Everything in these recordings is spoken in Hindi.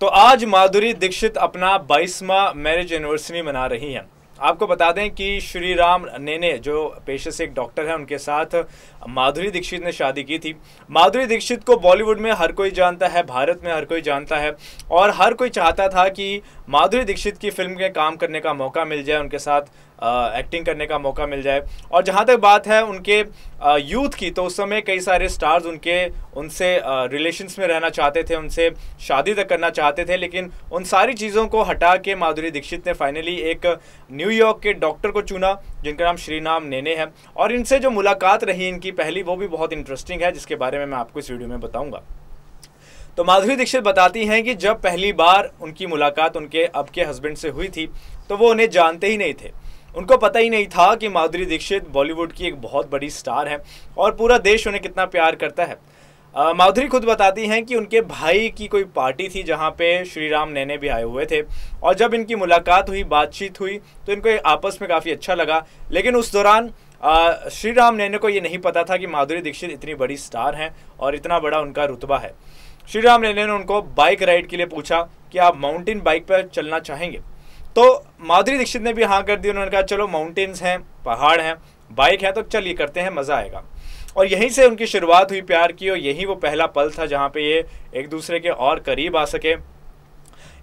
तो आज माधुरी दीक्षित अपना बाईसवा मैरिज एनिवर्सरी मना रही हैं आपको बता दें कि श्री राम नेने जो पेशे से एक डॉक्टर हैं उनके साथ माधुरी दीक्षित ने शादी की थी माधुरी दीक्षित को बॉलीवुड में हर कोई जानता है भारत में हर कोई जानता है और हर कोई चाहता था कि माधुरी दीक्षित की फिल्म में काम करने का मौका मिल जाए उनके साथ एक्टिंग करने का मौका मिल जाए और जहाँ तक बात है उनके यूथ की तो उस समय कई सारे स्टार्स उनके उनसे रिलेशंस में रहना चाहते थे उनसे शादी तक करना चाहते थे लेकिन उन सारी चीज़ों को हटा के माधुरी दीक्षित ने फाइनली एक न्यूयॉर्क के डॉक्टर को चुना जिनका नाम श्रीनाम नेने है और इनसे जो मुलाकात रही इनकी पहली वो भी बहुत इंटरेस्टिंग है जिसके बारे में मैं आपको इस वीडियो में बताऊँगा तो माधुरी दीक्षित बताती हैं कि जब पहली बार उनकी मुलाकात उनके अब के हस्बैंड से हुई थी तो वो उन्हें जानते ही नहीं थे उनको पता ही नहीं था कि माधुरी दीक्षित बॉलीवुड की एक बहुत बड़ी स्टार है और पूरा देश उन्हें कितना प्यार करता है माधुरी खुद बताती हैं कि उनके भाई की कोई पार्टी थी जहाँ पे श्री राम नैने भी आए हुए थे और जब इनकी मुलाकात हुई बातचीत हुई तो इनको आपस में काफ़ी अच्छा लगा लेकिन उस दौरान श्री राम नैने को ये नहीं पता था कि माधुरी दीक्षित इतनी बड़ी स्टार हैं और इतना बड़ा उनका रुतबा है श्री राम नैने ने उनको बाइक राइड के लिए पूछा कि आप माउंटेन बाइक पर चलना चाहेंगे तो माधुरी दीक्षित ने भी हाँ कर दी उन्होंने कहा चलो माउंटेन्स हैं पहाड़ हैं बाइक है तो चलिए करते हैं मज़ा आएगा और यहीं से उनकी शुरुआत हुई प्यार की और यही वो पहला पल था जहाँ पे ये एक दूसरे के और करीब आ सके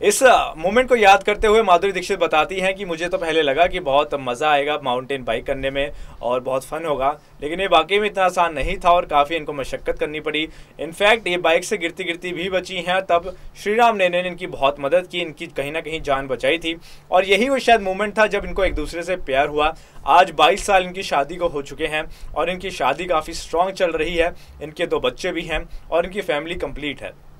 इस मोमेंट को याद करते हुए माधुरी दीक्षित बताती हैं कि मुझे तो पहले लगा कि बहुत मज़ा आएगा माउंटेन बाइक करने में और बहुत फन होगा लेकिन ये वाकई में इतना आसान नहीं था और काफ़ी इनको मशक्क़त करनी पड़ी इनफैक्ट ये बाइक से गिरती गिरती भी बची हैं तब श्री राम ने इनकी बहुत मदद की इनकी कहीं ना कहीं जान बचाई थी और यही वो शायद मोमेंट था जब इनको एक दूसरे से प्यार हुआ आज 22 साल इनकी शादी को हो चुके हैं और इनकी शादी काफ़ी स्ट्रांग चल रही है इनके दो बच्चे भी हैं और इनकी फैमिली कंप्लीट है